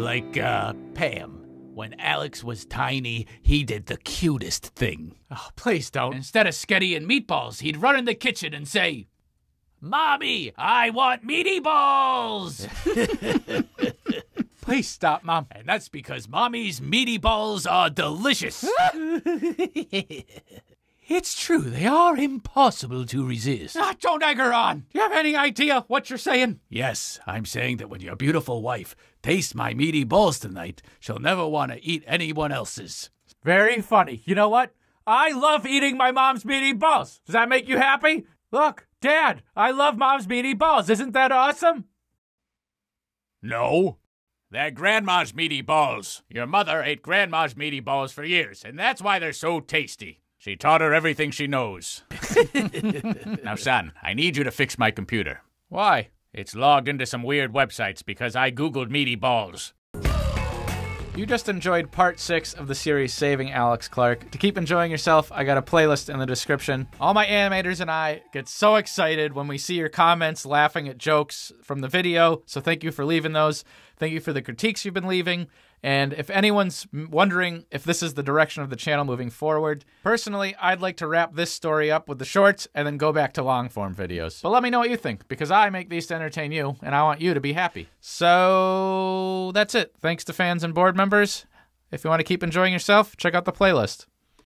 Like, uh, Pam. When Alex was tiny, he did the cutest thing. Oh, please don't. Instead of sketty and meatballs, he'd run in the kitchen and say, Mommy, I want meaty balls! Please stop, Mom. And that's because mommy's meaty balls are delicious. It's true, they are impossible to resist. Ah, don't egg her on! Do you have any idea what you're saying? Yes, I'm saying that when your beautiful wife tastes my meaty balls tonight, she'll never want to eat anyone else's. Very funny. You know what? I love eating my mom's meaty balls. Does that make you happy? Look, Dad, I love mom's meaty balls. Isn't that awesome? No. They're grandma's meaty balls. Your mother ate grandma's meaty balls for years, and that's why they're so tasty. She taught her everything she knows. now, son, I need you to fix my computer. Why? It's logged into some weird websites because I Googled meaty balls. You just enjoyed part six of the series Saving Alex Clark. To keep enjoying yourself, I got a playlist in the description. All my animators and I get so excited when we see your comments laughing at jokes from the video, so thank you for leaving those. Thank you for the critiques you've been leaving. And if anyone's wondering if this is the direction of the channel moving forward, personally, I'd like to wrap this story up with the shorts and then go back to long form videos. But let me know what you think, because I make these to entertain you, and I want you to be happy. So that's it. Thanks to fans and board members. If you want to keep enjoying yourself, check out the playlist.